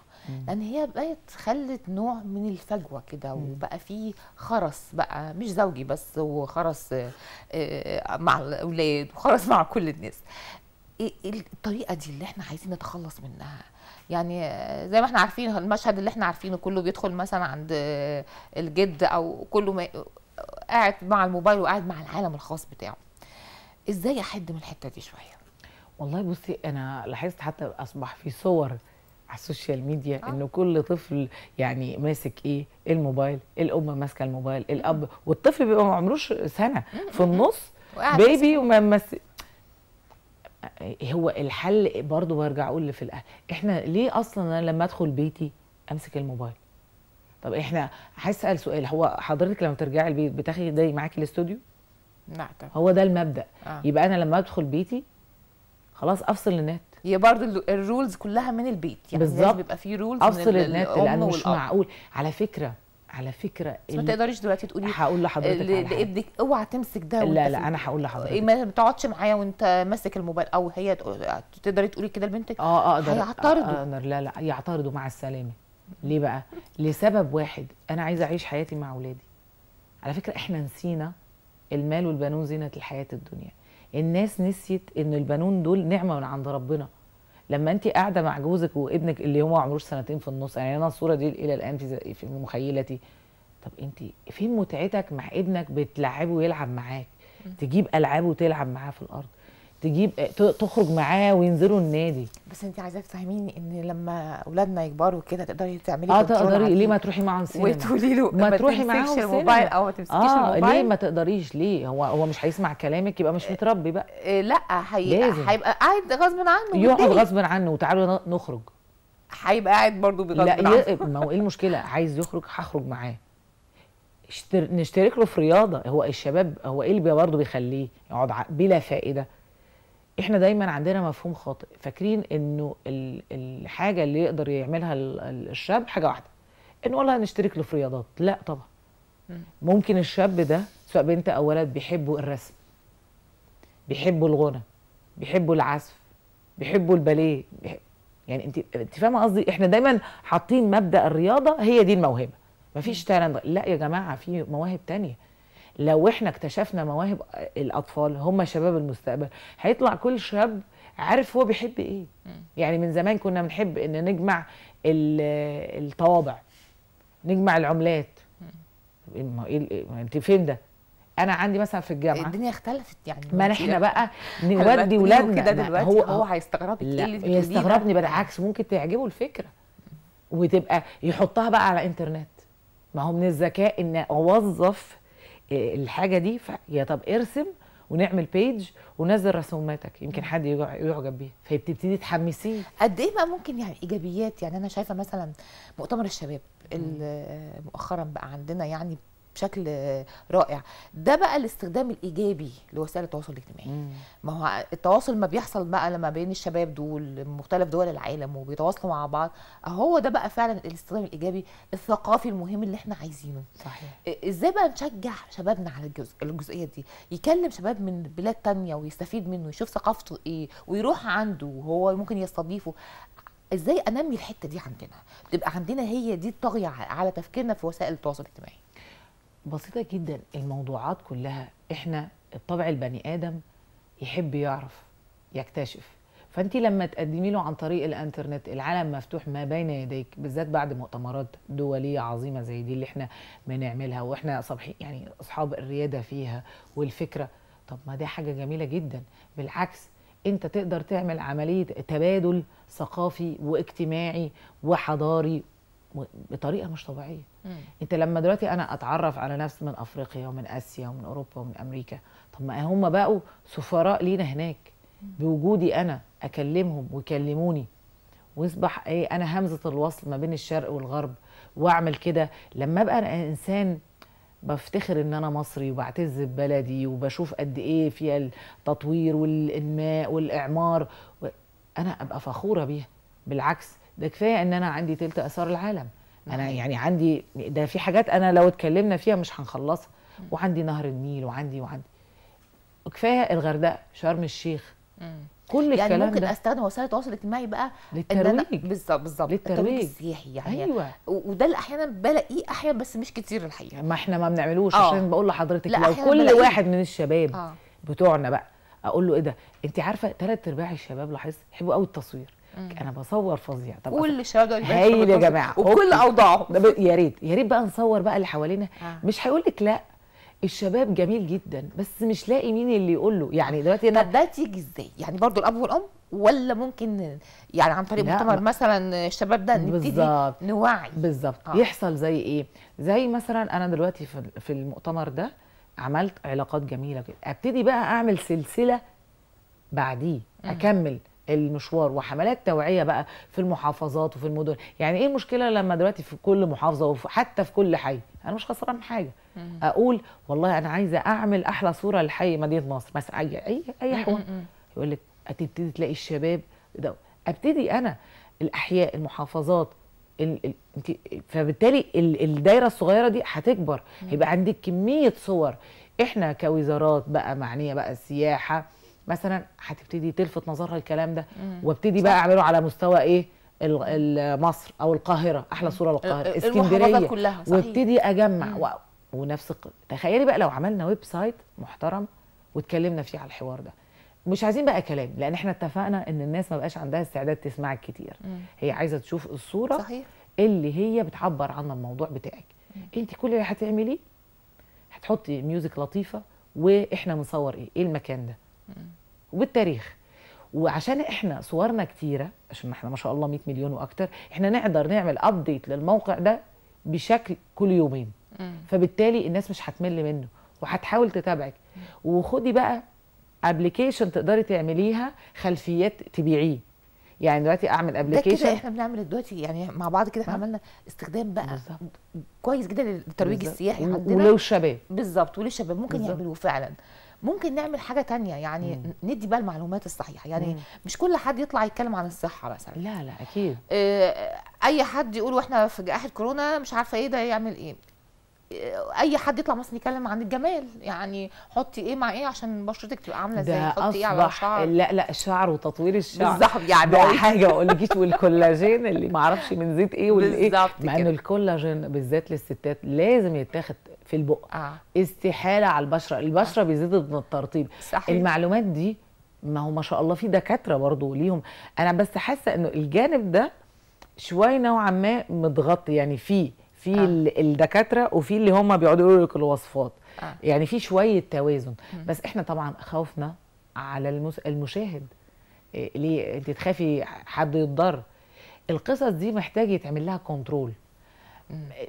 لان هي بقت خلت نوع من الفجوه كده وبقى في خرس بقى مش زوجي بس وخرس آه، مع الاولاد وخرس مع كل الناس إيه، إيه الطريقه دي اللي احنا عايزين نتخلص منها يعني زي ما احنا عارفين المشهد اللي احنا عارفينه كله بيدخل مثلا عند الجد او كله ما قاعد مع الموبايل وقاعد مع العالم الخاص بتاعه ازاي احد من الحته دي شويه والله بصي انا لاحظت حتى اصبح في صور على السوشيال ميديا آه. ان كل طفل يعني ماسك ايه الموبايل الام ماسكه الموبايل الاب والطفل بيبقى ما عمروش سنه في النص بيبي وما مس... هو الحل برضه برجع اقول في الاهل احنا ليه اصلا انا لما ادخل بيتي امسك الموبايل طب احنا هسال سؤال هو حضرتك لما ترجعي البيت بتاخدي معاكي الاستوديو لا طبعا هو ده المبدا آه. يبقى انا لما ادخل بيتي خلاص افصل النت هي برضه الرولز كلها من البيت يعني بالظبط بيبقى في رولز افصل من النت لانه مش معقول على فكره على فكره ما تقدريش دلوقتي تقولي هقول لحضرتك لابنك اوعى تمسك ده لا لا انا هقول لحضرتك إيه، ما تقعدش معايا وانت ماسك الموبايل او هي تقدري تقولي كده لبنتك اه, آه، اقدر هيعترضوا آه، اقدر لا لا يعترضوا مع السلامه ليه بقى لسبب واحد انا عايزه اعيش حياتي مع اولادي على فكره احنا نسينا المال والبنون زينه الحياه الدنيا الناس نسيت ان البنون دول نعمه من عند ربنا لما انت قاعده مع جوزك وابنك اللي هو عمره سنتين في النص يعني انا الصوره دي الى الان في مخيلتي طب انت فين متعتك مع ابنك بتلعبه ويلعب معاك تجيب العاب وتلعب معاه في الارض تجيب تخرج معاه وينزلوا النادي بس انت عايزاك تفهميني ان لما اولادنا يكبروا كده تقدري تعملي اه تقدري ليه ما تروحي معاهم سينما وتقولي له ما, تروحي معاهم الموبايل او ما تمسكيش آه الموبايل ليه ما تقدريش ليه هو هو مش هيسمع كلامك يبقى مش آه، متربي بقى آه لا هيبقى قاعد غصب عنه يقعد غصب عنه وتعالوا نخرج هيبقى قاعد برضه بغض لا ما هو ايه المشكله عايز يخرج هخرج معاه نشترك له في رياضه هو الشباب هو ايه اللي برضه بيخليه يقعد بلا فائده احنا دايما عندنا مفهوم خاطئ فاكرين انه الحاجه اللي يقدر يعملها الشاب حاجه واحده انه والله نشترك له في رياضات لا طبعا ممكن الشاب ده سواء بنت او ولد بيحبوا الرسم بيحبوا الغنى بيحبوا العزف بيحبوا الباليه بيحب... يعني انت انت فاهمه قصدي احنا دايما حاطين مبدا الرياضه هي دي الموهبه مفيش تالنت لا يا جماعه في مواهب تانية لو احنا اكتشفنا مواهب الاطفال هم شباب المستقبل هيطلع كل شاب عارف هو بيحب ايه يعني من زمان كنا بنحب ان نجمع الطوابع نجمع العملات ما إيه, ايه انت فين ده انا عندي مثلا في الجامعه الدنيا اختلفت يعني ما احنا بقى نودي ولادنا هو هو هيستغربك ايه اللي يستغربني بالعكس ممكن تعجبه الفكره وتبقى يحطها بقى على انترنت ما هو من الذكاء ان اوظف الحاجه دي يا طب ارسم ونعمل بيج ونزل رسوماتك يمكن حد يعجب بيها فبتبتدي تحمسيه قد ايه بقى ممكن يعني ايجابيات يعني انا شايفه مثلا مؤتمر الشباب مؤخرا بقى عندنا يعني بشكل رائع ده بقى الاستخدام الايجابي لوسائل التواصل الاجتماعي مم. ما هو التواصل ما بيحصل بقى لما بين الشباب دول مختلف دول العالم وبيتواصلوا مع بعض هو ده بقى فعلا الاستخدام الايجابي الثقافي المهم اللي احنا عايزينه صحيح ازاي بقى نشجع شبابنا على الجزء الجزئيه دي يكلم شباب من بلاد تانية ويستفيد منه يشوف ثقافته ايه ويروح عنده وهو ممكن يستضيفه ازاي انمي الحته دي عندنا تبقى عندنا هي دي الطاغيه على تفكيرنا في وسائل التواصل الاجتماعي بسيطه جدا الموضوعات كلها احنا الطبع البني ادم يحب يعرف يكتشف فانت لما تقدمي له عن طريق الانترنت العالم مفتوح ما بين يديك بالذات بعد مؤتمرات دوليه عظيمه زي دي اللي احنا بنعملها واحنا صبحي يعني اصحاب الرياده فيها والفكره طب ما دي حاجه جميله جدا بالعكس انت تقدر تعمل عمليه تبادل ثقافي واجتماعي وحضاري بطريقه مش طبيعيه مم. انت لما دلوقتي انا اتعرف على ناس من افريقيا ومن اسيا ومن اوروبا ومن امريكا طب ما هم بقوا سفراء لينا هناك مم. بوجودي انا اكلمهم ويكلموني ويصبح ايه انا همزه الوصل ما بين الشرق والغرب واعمل كده لما ابقى انا انسان بفتخر ان انا مصري وبعتز ببلدي وبشوف قد ايه فيها التطوير والانماء والاعمار انا ابقى فخوره بيها بالعكس ده كفايه ان انا عندي تلت اثار العالم انا يعني عندي ده في حاجات انا لو اتكلمنا فيها مش هنخلصها وعندي نهر النيل وعندي وعندي كفايه الغردقه شرم الشيخ كل يعني الكلام ممكن ده استخدم وسائل التواصل الاجتماعي بقى للترويج بالظبط بالظبط للترويج السياحي يعني ايوه وده اللي احيانا بلاقيه احيانا بس مش كتير الحقيقه ما احنا ما بنعملوش أوه. عشان بقول لحضرتك لو كل بلقيه. واحد من الشباب أوه. بتوعنا بقى اقول له ايه ده انت عارفه ثلاث ارباع الشباب لاحظت يحبوا قوي التصوير انا بصور فظيع طب كل شجر هايل يا جماعه وكل اوضاعهم يا ريت يا ريت بقى نصور بقى اللي حوالينا آه. مش هيقول لك لا الشباب جميل جدا بس مش لاقي مين اللي يقول له يعني دلوقتي انا طب ده تيجي ازاي يعني برضو الاب والام ولا ممكن يعني عن طريق مؤتمر مثلا الشباب ده نبتدي نوعي بالظبط آه. يحصل زي ايه زي مثلا انا دلوقتي في المؤتمر ده عملت علاقات جميله كده ابتدي بقى اعمل سلسله بعديه اكمل المشوار وحملات توعيه بقى في المحافظات وفي المدن يعني ايه المشكله لما دلوقتي في كل محافظه وحتى في كل حي انا مش خسران حاجه اقول والله انا عايزه اعمل احلى صوره لحي مدينه نصر مثلا اي اي اي حوار يقول لك هتبتدي تلاقي الشباب ده ابتدي انا الاحياء المحافظات ال ال فبالتالي ال الدايره الصغيره دي هتكبر هيبقى عندك كميه صور احنا كوزارات بقى معنيه بقى السياحه مثلا هتبتدي تلفت نظرها الكلام ده وابتدي بقى اعمله على مستوى ايه مصر او القاهره احلى صوره للقاهره اسكندريه وابتدي اجمع و... ونفس تخيلي بقى لو عملنا ويب سايت محترم واتكلمنا فيه على الحوار ده مش عايزين بقى كلام لان احنا اتفقنا ان الناس ما بقاش عندها استعداد تسمعك كتير هي عايزه تشوف الصوره صحيح. اللي هي بتعبر عن الموضوع بتاعك انت كل اللي هتعمليه هتحطي ميوزك لطيفه واحنا بنصور ايه ايه المكان ده مم. وبالتاريخ وعشان احنا صورنا كتيره عشان احنا ما شاء الله 100 مليون واكتر احنا نقدر نعمل ابديت للموقع ده بشكل كل يومين مم. فبالتالي الناس مش هتمل منه وهتحاول تتابعك وخدي بقى ابلكيشن تقدري تعمليها خلفيات تبيعيه يعني دلوقتي اعمل ابلكيشن احنا بنعمل دلوقتي يعني مع بعض كده احنا عملنا استخدام بقى بالزبط. كويس جدا للترويج السياحي عندنا وللشباب بالظبط وللشباب ممكن بالزبط. يعملوه فعلا ممكن نعمل حاجه تانية يعني مم. ندي بقى المعلومات الصحيحه يعني مم. مش كل حد يطلع يتكلم عن الصحه مثلا لا لا اكيد آه، اي حد يقول واحنا في جائحه كورونا مش عارفه ايه ده يعمل ايه آه، اي حد يطلع مثلا يتكلم عن الجمال يعني حطي ايه مع ايه عشان بشرتك تبقى عامله ازاي حطي ايه على الشعر لا لا الشعر وتطوير الشعر بالظبط يعني ده أيوة. حاجه ما اقولكيش والكولاجين اللي ما اعرفش من زيت ايه والايه مع ان الكولاجين بالذات للستات لازم يتاخد في البق آه. استحاله على البشره البشره آه. بيزيد من الترطيب صحيح. المعلومات دي ما هو ما شاء الله في دكاتره برضو ليهم انا بس حاسه انه الجانب ده شويه نوعا ما متغطي يعني في في آه. الدكاتره وفي اللي هم بيقعدوا يقولوا لك الوصفات آه. يعني في شويه توازن م. بس احنا طبعا خوفنا على المس... المشاهد إيه ليه انت تخافي حد يتضر القصص دي محتاج يتعمل لها كنترول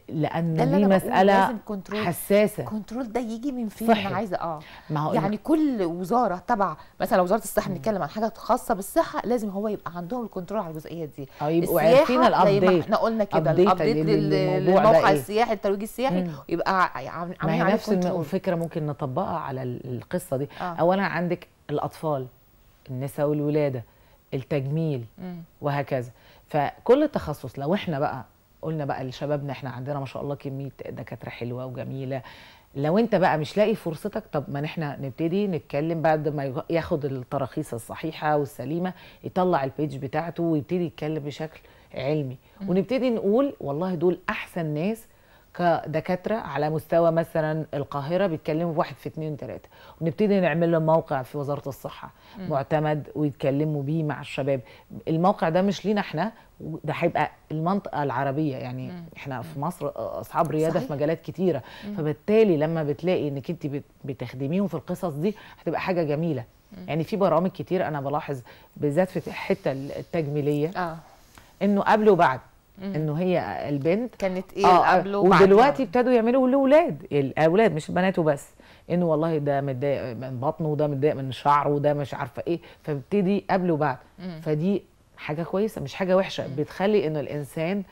لان دي مساله كنترول حساسه كنترول ده يجي من فين صحي. انا عايزه اه ما هو يعني كل وزاره تبع مثلا وزاره الصحه بنتكلم عن حاجه خاصه بالصحه لازم هو يبقى عندهم الكنترول على الجزئيه دي او آه، يبقوا عارفين الابديت احنا قلنا كده الابديت للموقع إيه؟ السياحي الترويج السياحي مم. يبقى عاملين عليه نفس الفكره ممكن نطبقها على القصه دي آه. اولا عندك الاطفال النساء والولاده التجميل مم. وهكذا فكل تخصص لو احنا بقى قلنا بقى لشبابنا احنا عندنا ما شاء الله كميه دكاتره حلوه وجميله لو انت بقى مش لاقي فرصتك طب ما احنا نبتدي نتكلم بعد ما ياخد التراخيص الصحيحه والسليمه يطلع البيج بتاعته ويبتدي يتكلم بشكل علمي ونبتدي نقول والله دول احسن ناس كدكاتره على مستوى مثلا القاهره بيتكلموا واحد في اثنين ثلاثه ونبتدي نعمل له موقع في وزاره الصحه م. معتمد ويتكلموا بيه مع الشباب الموقع ده مش لينا احنا ده هيبقى المنطقه العربيه يعني م. احنا في مصر اصحاب رياده صحيح. في مجالات كتيره م. فبالتالي لما بتلاقي انك انت بتخدميهم في القصص دي هتبقى حاجه جميله م. يعني في برامج كتير انا بلاحظ بالذات في الحته التجميليه آه. انه قبل وبعد انه هي البنت كانت ايه آه قبله ودلوقتي ابتدوا يعملوا الاولاد الاولاد آه، مش البنات وبس انه والله ده متضايق من بطنه وده متضايق من شعره وده مش عارفه ايه فبتدي قبل وبعد فدي حاجه كويسه مش حاجه وحشه مم. بتخلي انه الانسان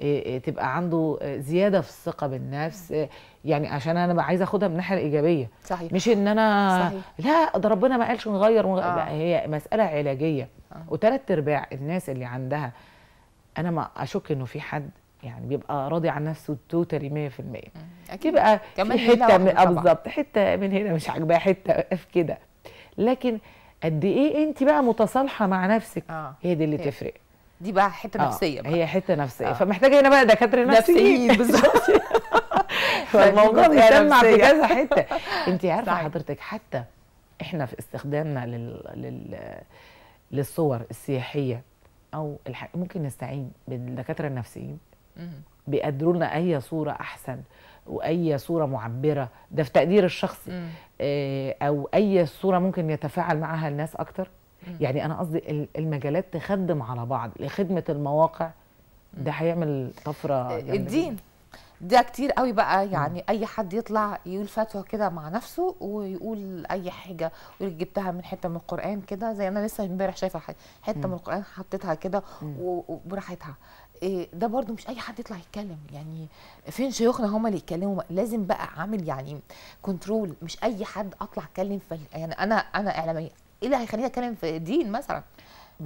آه، آه، تبقى عنده زياده في الثقه بالنفس يعني عشان انا عايزه اخدها من الناحيه الايجابيه صحيح مش ان انا صحيح. لا ده ربنا ما قالش نغير ونغ... آه. هي مساله علاجيه آه. وثلاث ارباع الناس اللي عندها انا ما اشك انه في حد يعني بيبقى راضي عن نفسه توتالي 100% اكيد بقى كمان في حته بالظبط حته من هنا مش عاجباه حته في كده لكن قد ايه انت بقى متصالحه مع نفسك آه. هي دي اللي هي. تفرق دي بقى حته آه. نفسيه بقى. هي حته نفسيه آه. فمحتاجه هنا بقى دكاتره نفسيين بالظبط فالموضوع بيسمع في كذا حته انت عارفه حضرتك حتى احنا في استخدامنا لل... لل... للصور السياحيه او الح... ممكن نستعين بالدكاتره النفسيين بيقدروا لنا اي صوره احسن واي صوره معبره ده في تقدير الشخصي آه او اي صوره ممكن يتفاعل معها الناس اكتر يعني انا قصدي المجالات تخدم على بعض لخدمه المواقع ده هيعمل طفره آه، الدين ده كتير قوي بقى يعني م. اي حد يطلع يقول فتوى كده مع نفسه ويقول اي حاجه ويقول جبتها من حته من القران كده زي انا لسه امبارح شايفه حته م. من القران حطيتها كده وبراحتها إيه ده برضو مش اي حد يطلع يتكلم يعني فين شيوخنا هم اللي يتكلموا لازم بقى عامل يعني كنترول مش اي حد اطلع اتكلم في يعني انا انا اعلاميه ايه اللي هيخليني اتكلم في دين مثلا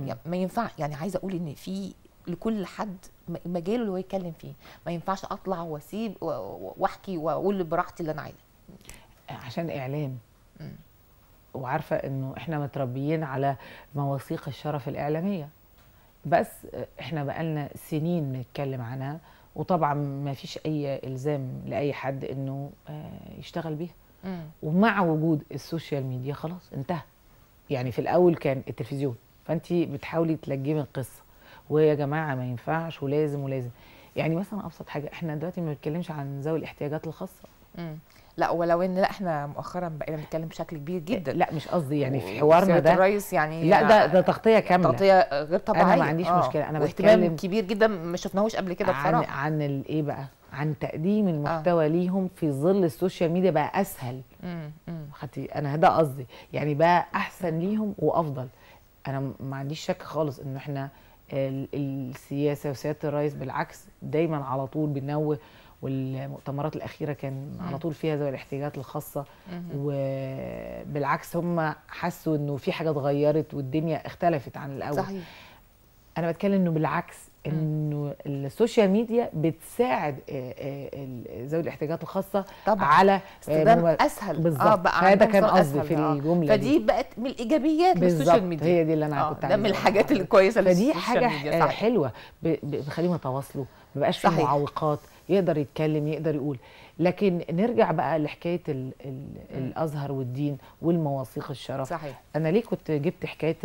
يعني ما ينفع يعني عايزه اقول ان في لكل حد مجاله اللي هو يتكلم فيه ما ينفعش اطلع واسيب واحكي واقول براحتي اللي انا عايزه عشان اعلام وعارفه انه احنا متربيين على مواثيق الشرف الاعلاميه بس احنا بقالنا سنين بنتكلم عنها وطبعا ما فيش اي الزام لاي حد انه آه، يشتغل بيها ومع وجود السوشيال ميديا خلاص انتهى يعني في الاول كان التلفزيون فانت بتحاولي تلجمي القصه ويا جماعه ما ينفعش ولازم ولازم يعني مثلا ابسط حاجه احنا دلوقتي ما بنتكلمش عن ذوي الاحتياجات الخاصه امم لا ولو ان لا احنا مؤخرا بقينا بنتكلم بشكل كبير جدا لا مش قصدي يعني في حوارنا ده الرئيس يعني لا ده ده تغطيه كامله تغطيه غير طبيعيه انا ما عنديش آه مشكله انا بتكلم كبير جدا ما شفناهوش قبل كده بصراحه عن, عن الايه بقى عن تقديم آه. المحتوى آه. ليهم في ظل السوشيال ميديا بقى اسهل امم خدتي انا ده قصدي يعني بقى احسن ليهم وافضل انا ما عنديش شك خالص ان احنا السياسه وسياده الرئيس بالعكس دايما على طول بنوه والمؤتمرات الاخيره كان على طول فيها ذوي الاحتياجات الخاصه وبالعكس هم حسوا انه في حاجه اتغيرت والدنيا اختلفت عن الاول صحيح. انا بتكلم انه بالعكس انه السوشيال ميديا بتساعد آه، آه، ذوي الاحتياجات الخاصه طبعا على آه، استخدام اسهل بالظبط آه بقى هذا كان قصدي في الجمله فدي بقت من الايجابيات للسوشيال ميديا هي دي اللي انا كنت آه. ده من الحاجات الكويسه فدي حاجه ميديا. صح. حلوه بتخليهم يتواصلوا ما بقاش في معوقات يقدر يتكلم يقدر يقول لكن نرجع بقى لحكايه الـ الـ الازهر والدين والمواثيق الشرف صحيح انا ليه كنت جبت حكايه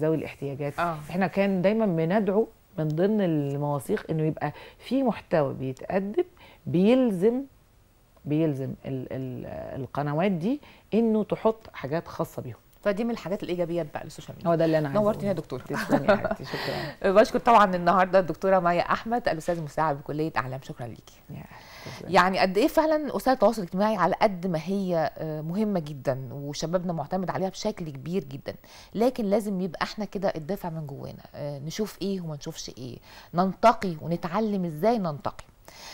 ذوي الاحتياجات آه. احنا كان دايما بندعو من ضمن المواثيق انه يبقى في محتوى بيتقدم بيلزم بيلزم الـ الـ القنوات دي انه تحط حاجات خاصه بيهم فدي من الحاجات الايجابيات بقى للسوشيال ميديا هو ده اللي انا عايزه نورتني يا دكتوره تسلمي يا حبيبتي شكرا بشكر طبعا النهارده الدكتوره مايا احمد الاستاذ المساعد بكليه اعلام شكرا ليكي يعني قد ايه فعلا وسائل التواصل الاجتماعي على قد ما هي آه، مهمه جدا وشبابنا معتمد عليها بشكل كبير جدا لكن لازم يبقى احنا كده الدافع من جوانا آه، نشوف ايه وما نشوفش ايه ننتقي ونتعلم ازاي ننتقي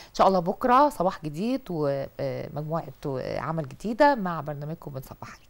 ان شاء الله بكره صباح جديد ومجموعه آه، عمل جديده مع برنامجكم بنصبح